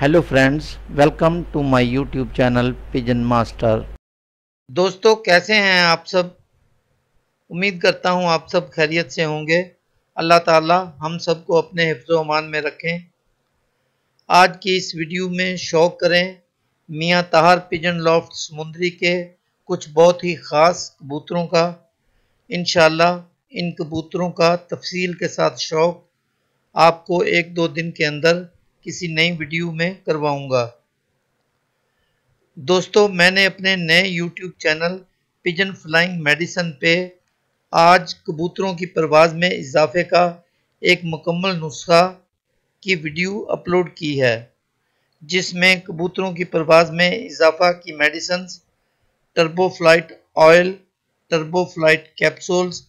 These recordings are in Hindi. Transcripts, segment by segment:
Hello friends welcome to my YouTube channel pigeon master दोस्तों कैसे हैं आप सब उम्मीद करता हूं आप सब खैरियत से होंगे अल्लाह ताला हम सबको अपने हिफ्ज अमान में रखें आज की इस वीडियो में शौक करें मियाँ तहार पिजन लॉफ्ट समुंदरी के कुछ बहुत ही ख़ास कबूतरों का इन इन कबूतरों का तफसील के साथ शौक आपको एक दो दिन के अंदर किसी नई वीडियो में करवाऊंगा दोस्तों मैंने अपने नए YouTube channel pigeon flying medicine पे आज कबूतरों की परवाज में इजाफे का एक मुकम्मल नुस्खा की वीडियो अपलोड की है जिसमें कबूतरों की परवाज में इजाफा की medicine turbo flight oil turbo flight capsules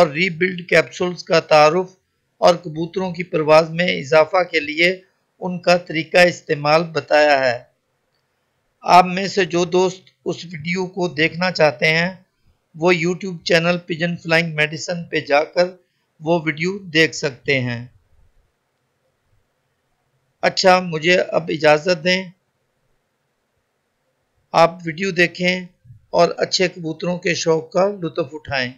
और रीबिल्ड कैप्सूल्स का तारफ़ और कबूतरों की परवाज में इजाफा के लिए उनका तरीका इस्तेमाल बताया है आप में से जो दोस्त उस वीडियो को देखना चाहते हैं वो YouTube channel pigeon flying medicine पे जाकर वो वीडियो देख सकते हैं अच्छा मुझे अब इजाज़त दें आप वीडियो देखें और अच्छे कबूतरों के शौक़ का लुत्फ़ उठाएं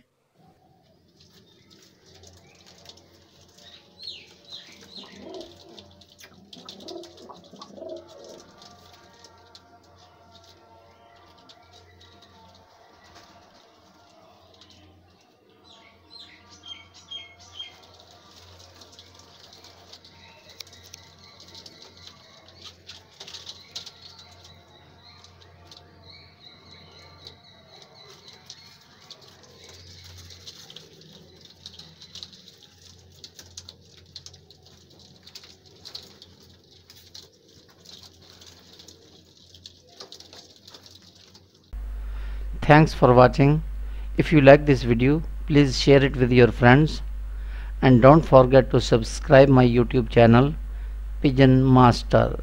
Thanks for watching. If you like this video, please share it with your friends and don't forget to subscribe my YouTube channel Pigeon Master.